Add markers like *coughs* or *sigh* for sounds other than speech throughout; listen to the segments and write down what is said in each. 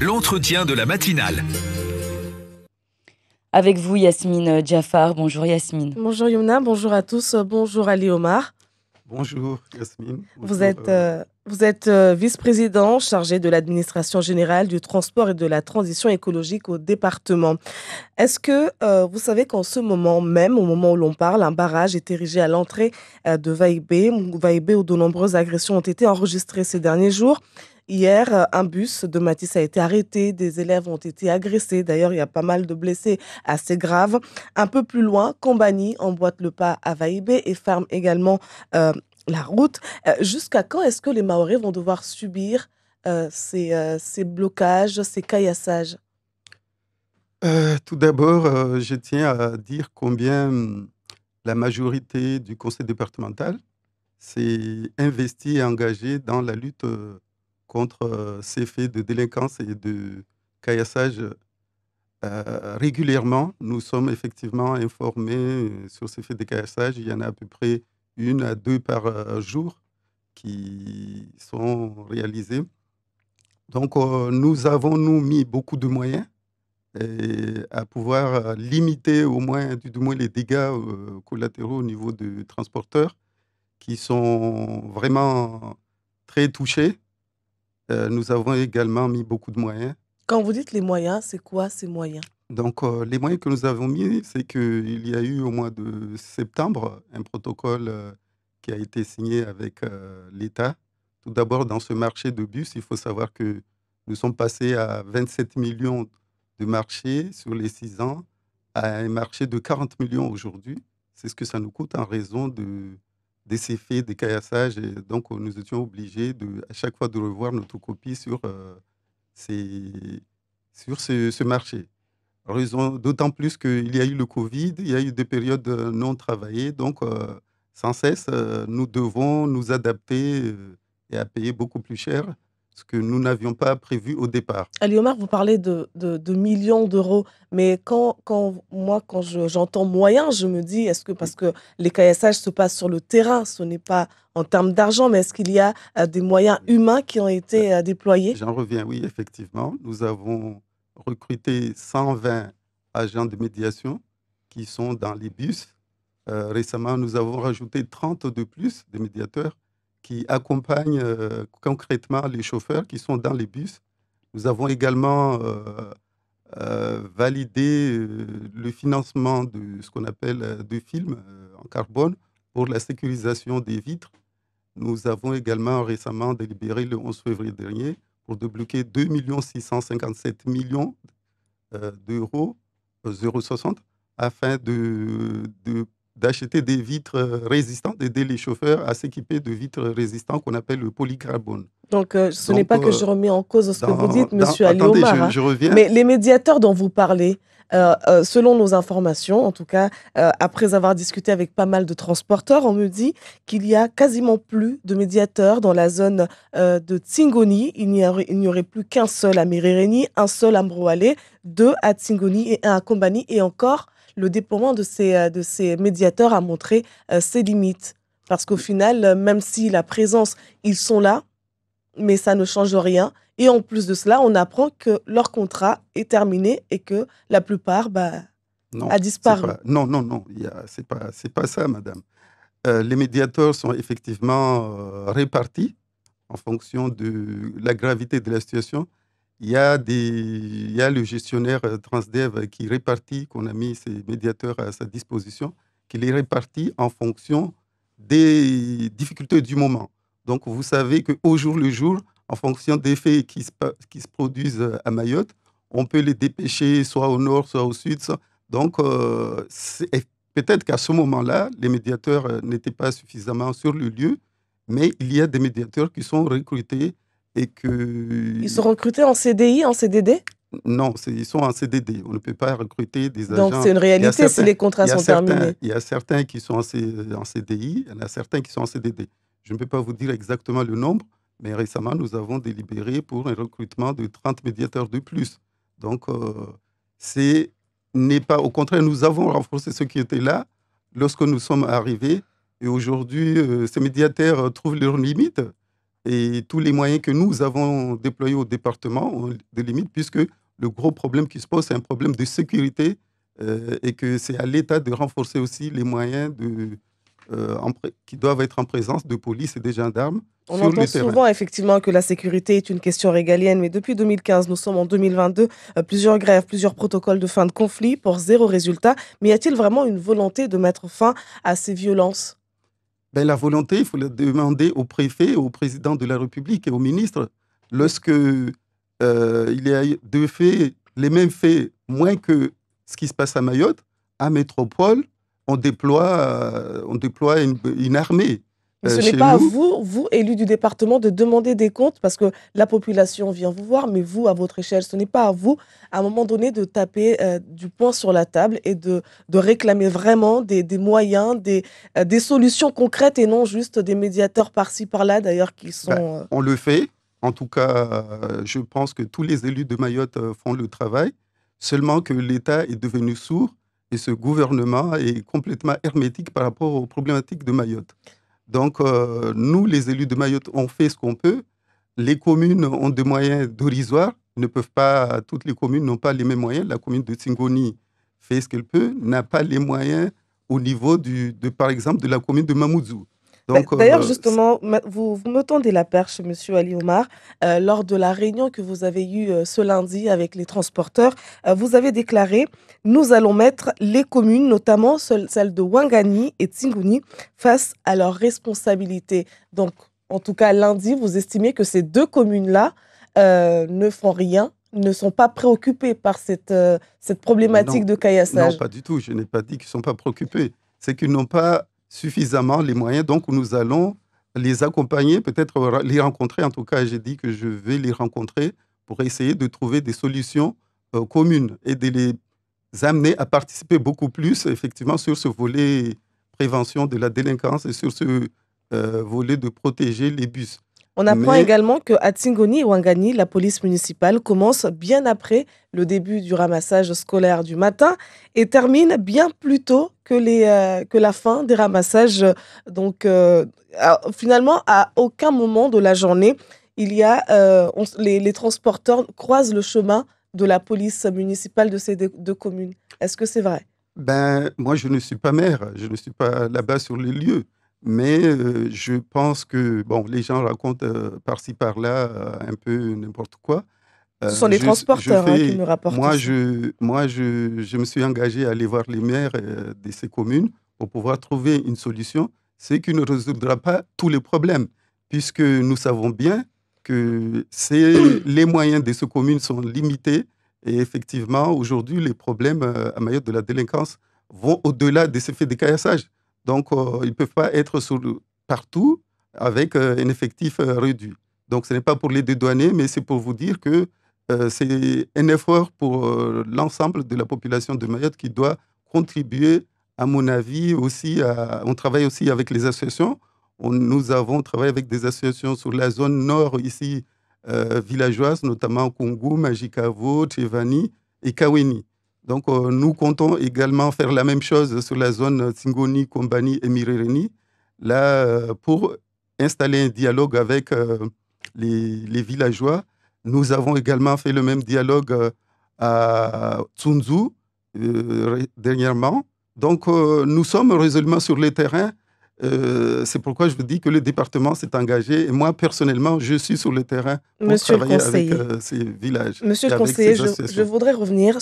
l'entretien de la matinale. Avec vous, Yasmine Jaffar. Bonjour, Yasmine. Bonjour, Yona. Bonjour à tous. Bonjour, Ali Omar. Bonjour, Yasmine. vous êtes. Euh, euh, vous êtes euh, vice-président chargé de l'administration générale du transport et de la transition écologique au département. Est-ce que euh, vous savez qu'en ce moment même, au moment où l'on parle, un barrage est érigé à l'entrée euh, de Vaïbé, Vaïbé où de nombreuses agressions ont été enregistrées ces derniers jours Hier, un bus de Matisse a été arrêté, des élèves ont été agressés, d'ailleurs il y a pas mal de blessés assez graves. Un peu plus loin, Combani emboîte le pas à Vaïbé et ferme également la route. Euh, jusqu'à quand est-ce que les Maoris vont devoir subir euh, euh, ces, blocages, ces caillassages Tout d'abord, je tiens à dire combien la majorité du conseil départemental s'est investie et engagée dans la lutte contre ces faits de délinquance et de caillassage régulièrement, nous sommes effectivement informés sur ces faits de caillassage. Il y en a à peu près une à deux par euh, jour qui sont réalisées. Donc, euh, nous avons, nous, mis beaucoup de moyens euh, à pouvoir limiter au moins, du moins, les dégâts collatéraux au niveau des transporteurs qui sont vraiment très touchés. nous avons également mis beaucoup de moyens. Quand vous dites les moyens, c'est quoi ces moyens donc, euh, les moyens que nous avons mis, c'est qu'il y a eu au mois de septembre un protocole euh, qui a été signé avec euh, l'État. Tout d'abord, dans ce marché de bus, il faut savoir que nous sommes passés à 27 millions de marchés sur les 6 ans, à un marché de 40 millions aujourd'hui. C'est ce que ça nous coûte en raison des effets des caillassages. Et donc, nous étions obligés à chaque fois de revoir notre copie sur, ce marché d'autant plus qu'il y a eu le Covid, il y a eu des périodes euh, non travaillées, donc euh, sans cesse, euh, nous devons nous adapter et à payer beaucoup plus cher ce que nous n'avions pas prévu au départ. Ali vous parlez de, millions d'euros, mais quand, moi, quand j'entends moyen, je me dis, est-ce que, parce que les caillassages se passent sur le terrain, ce n'est pas en termes d'argent, mais est-ce qu'il y a des moyens humains qui ont été ben, déployés J'en reviens, oui, effectivement. Nous avons recruter 120 agents de médiation qui sont dans les bus. Euh, récemment, nous avons rajouté 30 de plus de médiateurs qui accompagnent euh, concrètement les chauffeurs qui sont dans les bus. Nous avons également euh, validé le financement de ce qu'on appelle de films en carbone pour la sécurisation des vitres. Nous avons également récemment délibéré le 11 février dernier pour débloquer 2 657 millions euh, d'euros, 0,60, euh, afin de, de d'acheter des vitres euh, résistantes, d'aider les chauffeurs à s'équiper de vitres résistantes qu'on appelle le polycarbone. Donc, euh, ce n'est pas que euh, je remets en cause ce que vous dites, Monsieur Ali Omar. Hein. Je, reviens. Mais les médiateurs dont vous parlez, selon nos informations, en tout cas, après avoir discuté avec pas mal de transporteurs, on me dit qu'il y a quasiment plus de médiateurs dans la zone de Tsingoni. Il n'y aurait, plus qu'un seul à Mirireni, un seul à Mbroalé, deux à Tsingoni et un à Kombani et encore le déploiement de ces, euh, de ces médiateurs a montré euh, ses limites. Parce qu'au final, euh, même si la présence, ils sont là, mais ça ne change rien. Et en plus de cela, on apprend que leur contrat est terminé et que la plupart bah, a disparu. non, non, non, c'est pas, pas ça, madame. les médiateurs sont effectivement répartis en fonction de la gravité de la situation il y a le gestionnaire euh, Transdev qui répartit, qu'on a mis ces médiateurs à sa disposition, qui les répartit en fonction des difficultés du moment. Donc, vous savez qu'au jour le jour, en fonction des faits qui se, produisent euh, à Mayotte, on peut les dépêcher soit au nord, soit au sud. Donc, euh, peut-être qu'à ce moment-là, les médiateurs n'étaient pas suffisamment sur le lieu, mais il y a des médiateurs qui sont recrutés que... Ils sont recrutés en CDI, en CDD non, ils sont en CDD. On ne peut pas recruter des agents. Donc c'est une réalité si les contrats sont terminés. Il y a certains qui sont en, CDI, il y en a certains qui sont en CDD. Je ne peux pas vous dire exactement le nombre, mais récemment, nous avons délibéré pour un recrutement de 30 médiateurs de plus. Donc, euh, c'est n'est pas. Au contraire, nous avons renforcé ce qui était là lorsque nous sommes arrivés. Et aujourd'hui, euh, ces médiateurs trouvent leurs limites et tous les moyens que nous avons déployés au département ont euh, des limites, puisque le gros problème qui se pose, c'est un problème de sécurité euh, et que c'est à l'État de renforcer aussi les moyens euh, qui doivent être en présence de police et des gendarmes. On entend souvent effectivement que la sécurité est une question régalienne, mais depuis 2015, nous sommes en 2022, plusieurs grèves, plusieurs protocoles de fin de conflit pour zéro résultat. Mais y a-t-il vraiment une volonté de mettre fin à ces violences ben, la volonté, il faut la demander au préfet, au président de la République et au ministre. Lorsque euh, il y a de faits, les mêmes faits, moins que ce qui se passe à Mayotte, à Métropole, on déploie, on déploie une, une armée. Euh, ce n'est pas à vous, vous, élus du département, de demander des comptes parce que la population vient vous voir, mais vous, à votre échelle, ce n'est pas à vous, à un moment donné, de taper euh, du poing sur la table et de, de réclamer vraiment des, moyens, euh, des, solutions concrètes et non juste des médiateurs par-ci, par-là, d'ailleurs, qui ben, sont... on le fait. En tout cas, je pense que tous les élus de Mayotte font le travail, seulement que l'État est devenu sourd et ce gouvernement est complètement hermétique par rapport aux problématiques de Mayotte. Donc, euh, nous, les élus de Mayotte, on fait ce qu'on peut. Les communes ont des moyens dérisoires, ne peuvent pas, toutes les communes n'ont pas les mêmes moyens. La commune de Tsingoni fait ce qu'elle peut, n'a pas les moyens au niveau, de, par exemple, de la commune de Mamoudzou. Bah, euh, d'ailleurs, bah, justement, vous, me tendez la perche, Monsieur Ali Omar. Euh, lors de la réunion que vous avez eue euh, ce lundi avec les transporteurs, vous avez déclaré Nous allons mettre les communes, notamment celles de Wangani et Tsinguni, face à leurs responsabilités. Donc, en tout cas, lundi, vous estimez que ces deux communes-là ne font rien ne sont pas préoccupées par cette, problématique de caillassage. Non, pas du tout. Je n'ai pas dit qu'ils ne sont pas préoccupés. C'est qu'ils n'ont pas suffisamment les moyens. Donc, nous allons les accompagner, peut-être les rencontrer. En tout cas, j'ai dit que je vais les rencontrer pour essayer de trouver des solutions euh, communes et de les amener à participer beaucoup plus, effectivement, sur ce volet prévention de la délinquance et sur ce euh, volet de protéger les bus. On apprend également que à Tsingoni et Wangani, la police municipale commence bien après le début du ramassage scolaire du matin et termine bien plus tôt que, les, euh, que la fin des ramassages. Donc, euh, ah, finalement, à aucun moment de la journée, il y a, euh, les, transporteurs croisent le chemin de la police municipale de ces deux communes. Est-ce que c'est vrai ben, moi, je ne suis pas maire, je ne suis pas là-bas sur les lieux. Mais je pense que bon, les gens racontent par-ci par-là un peu n'importe quoi. Euh, ce sont les transporteurs hein, qui nous rapportent. Moi, je, moi je, je, me suis engagé à aller voir les maires de ces communes pour pouvoir trouver une solution, ce qui ne résoudra pas tous les problèmes, puisque nous savons bien que *coughs* les moyens de ces communes sont limités. Et effectivement, aujourd'hui, les problèmes à Mayotte de la délinquance vont au-delà de ces faits de caillassage. Donc, euh, ils ne peuvent pas être partout avec euh, un effectif euh, réduit. Donc, ce n'est pas pour les dédouaner, mais c'est pour vous dire que c'est un effort pour l'ensemble de la population de Mayotte qui doit contribuer, à mon avis, aussi. À, on travaille aussi avec les associations. nous avons travaillé avec des associations sur la zone nord ici, villageoise, notamment Kungu, Magikavo, Chevani et Kaweni. Donc, euh, nous comptons également faire la même chose sur la zone Tsingoni, Kombani et Mirereni, là, euh, pour installer un dialogue avec euh, les, les, villageois. Nous avons également fait le même dialogue à Tsunzu dernièrement. Donc, nous sommes résolument sur le terrain euh, c'est pourquoi je vous dis que le département s'est engagé. Et moi, personnellement, je suis sur le terrain pour travailler avec euh, ces villages. Monsieur le conseiller, je, voudrais revenir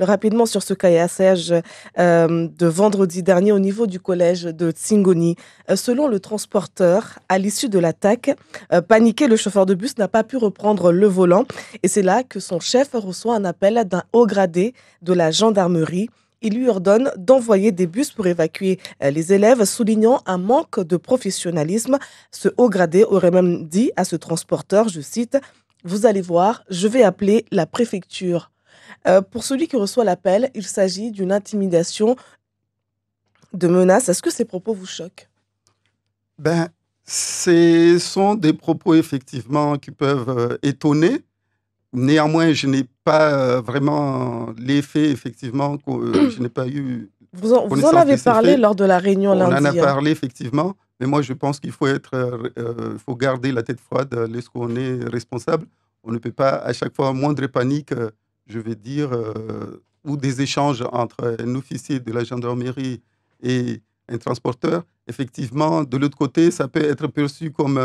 rapidement sur ce cas euh, de vendredi dernier au niveau du collège de Tsingoni. Euh, selon le transporteur, à l'issue de l'attaque, paniqué, le chauffeur de bus n'a pas pu reprendre le volant. Et c'est là que son chef reçoit un appel d'un haut gradé de la gendarmerie. Il lui ordonne d'envoyer des bus pour évacuer euh, les élèves, soulignant un manque de professionnalisme. Ce haut gradé aurait même dit à ce transporteur, je cite, Vous allez voir, je vais appeler la préfecture. Euh, pour celui qui reçoit l'appel, il s'agit d'une intimidation, de menace. Est-ce que ces propos vous choquent Ben, ce sont des propos effectivement qui peuvent euh, étonner Néanmoins, je n'ai pas euh, vraiment l'effet, effectivement, que euh, *clears throat* je n'ai pas eu. Vous en, en avez parlé lors de la réunion On lundi. On en a hein. parlé, effectivement. Mais moi, je pense qu'il faut, être, euh, faut garder la tête froide lorsqu'on est responsable. On ne peut pas, à chaque fois, moindre panique, je vais dire, ou des échanges entre un officier de la gendarmerie et un transporteur. Effectivement, de l'autre côté, ça peut être perçu comme,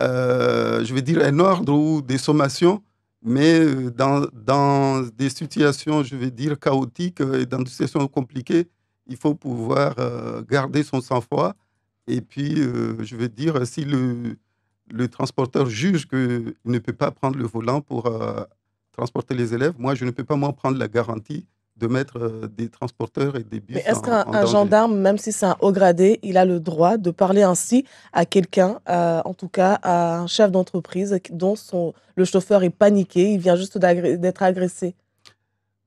je vais dire, un ordre ou des sommations mais euh, dans, des situations, je vais dire, chaotiques euh, et dans des situations compliquées, il faut pouvoir euh, garder son sang-froid. Et puis, je veux dire, si le, transporteur juge qu'il ne peut pas prendre le volant pour transporter les élèves, moi, je ne peux pas m'en prendre la garantie de mettre euh, des transporteurs et des bus. Mais est-ce qu'un gendarme, même si c'est un haut gradé, il a le droit de parler ainsi à quelqu'un, euh, en tout cas à un chef d'entreprise dont son, le chauffeur est paniqué, il vient juste d'être agressé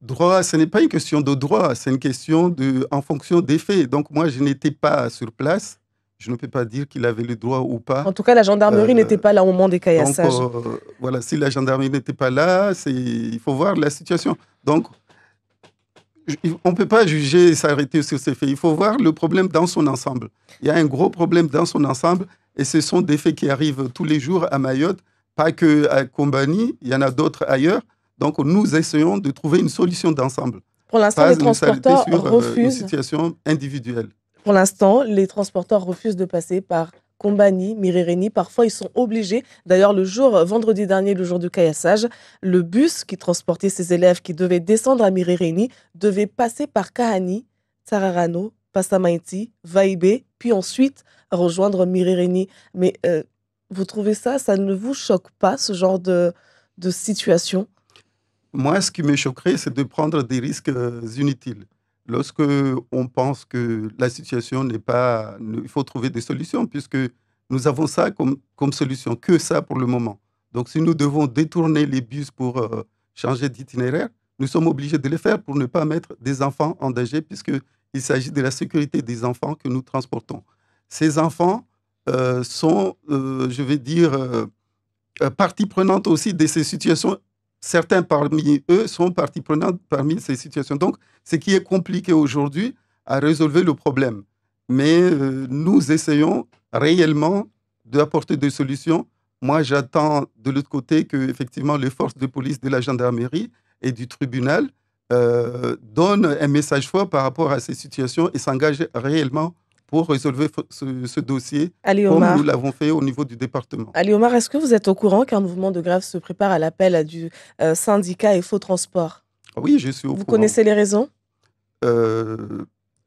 Droit, ce n'est pas une question de droit, c'est une question de, en fonction des faits. Donc moi, je n'étais pas sur place. Je ne peux pas dire qu'il avait le droit ou pas. En tout cas, la gendarmerie euh, n'était pas là au moment des caillassages. voilà, si la gendarmerie n'était pas là, il faut voir la situation. Donc, on ne peut pas juger et s'arrêter sur ces faits. Il faut voir le problème dans son ensemble. Il y a un gros problème dans son ensemble et ce sont des faits qui arrivent tous les jours à Mayotte, pas que à Combani, il y en a d'autres ailleurs. Donc nous essayons de trouver une solution d'ensemble. Pour l'instant, euh, Pour l'instant, les transporteurs refusent de passer par Combani, Mirireni, parfois ils sont obligés. D'ailleurs, le jour, euh, vendredi dernier, le jour du caillassage, le bus qui transportait ces élèves qui devaient descendre à Mirireni devait passer par Kahani, Sararano, Passamaiti, Vaibé, puis ensuite rejoindre Mirireni. Mais euh, vous trouvez ça, ça ne vous choque pas, ce genre de, de situation Moi, ce qui me choquerait, c'est de prendre des risques euh, inutiles lorsque on pense que la situation n'est pas... Il faut trouver des solutions, puisque nous avons ça comme, solution, que ça pour le moment. Donc si nous devons détourner les bus pour euh, changer d'itinéraire, nous sommes obligés de le faire pour ne pas mettre des enfants en danger, puisqu'il s'agit de la sécurité des enfants que nous transportons. Ces enfants euh, sont, euh, je vais dire, partie prenante aussi de ces situations certains parmi eux sont partie prenante parmi ces situations. Donc, ce qui est compliqué aujourd'hui à résolver le problème. Mais euh, nous essayons réellement d'apporter des solutions. Moi, j'attends de l'autre côté que, effectivement, les forces de police de la gendarmerie et du tribunal euh, donnent un message fort par rapport à ces situations et s'engagent réellement pour résoudre ce, dossier, comme nous l'avons fait au niveau du département. Ali Omar, est-ce que vous êtes au courant qu'un mouvement de grève se prépare à l'appel du euh, syndicat syndicat EFO Transport Oui, je suis au vous courant. Vous connaissez les raisons euh,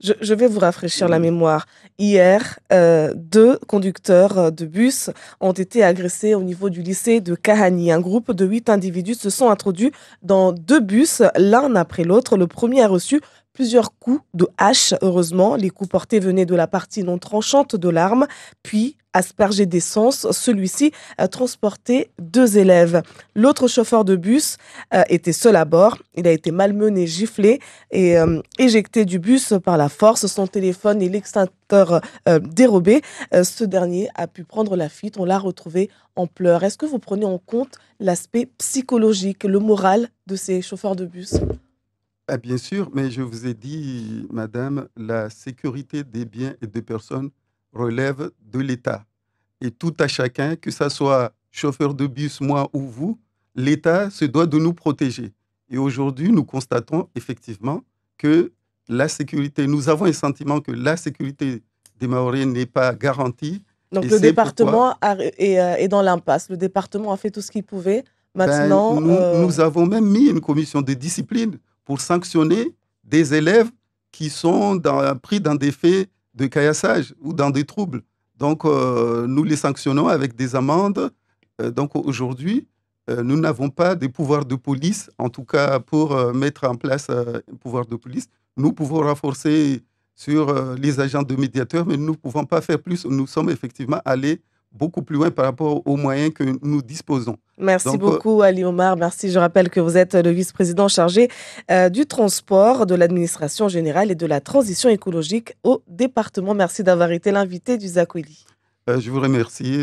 Je, vais vous rafraîchir la mémoire. Hier, euh, deux conducteurs de bus ont été agressés au niveau du lycée de Kahani. Un groupe de huit individus se sont introduits dans deux bus, l'un après l'autre. Le premier a reçu plusieurs coups de hache. Heureusement, les coups portés venaient de la partie non tranchante de l'arme, puis aspergé d'essence. Celui-ci a euh, transporté deux élèves. L'autre chauffeur de bus euh, était seul à bord. Il a été malmené, giflé et euh, éjecté du bus par la force. Son téléphone et l'extincteur dérobés. ce dernier a pu prendre la fuite. On l'a retrouvé en pleurs. Est-ce que vous prenez en compte l'aspect psychologique, le moral de ces chauffeurs de bus ah, bien sûr, mais je vous ai dit, madame, la sécurité des biens et des personnes relève de l'État. Et tout à chacun, que ce soit chauffeur de bus, moi ou vous, l'État se doit de nous protéger. Et aujourd'hui, nous constatons effectivement que la sécurité, nous avons un sentiment que la sécurité des Maoris n'est pas garantie. Donc le département euh, est, dans l'impasse. Le département a fait tout ce qu'il pouvait. Ben, Maintenant, nous, euh, nous avons même mis une commission de discipline pour sanctionner des élèves qui sont dans, pris dans des faits de caillassage ou dans des troubles. Donc, euh, nous les sanctionnons avec des amendes. Euh, donc, aujourd'hui, euh, nous n'avons pas des pouvoirs de police, en tout cas pour mettre en place un pouvoir de police. Nous pouvons renforcer sur les agents de médiateurs, mais nous ne pouvons pas faire plus. Nous sommes effectivement allés beaucoup plus loin par rapport aux moyens que nous disposons. Merci euh, beaucoup, Ali Omar. Merci. Je rappelle que vous êtes le vice-président chargé euh, du transport, de l'administration générale et de la transition écologique au département. Merci d'avoir été l'invité du Zakweli. Euh, je vous remercie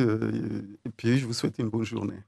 et puis je vous souhaite une bonne journée.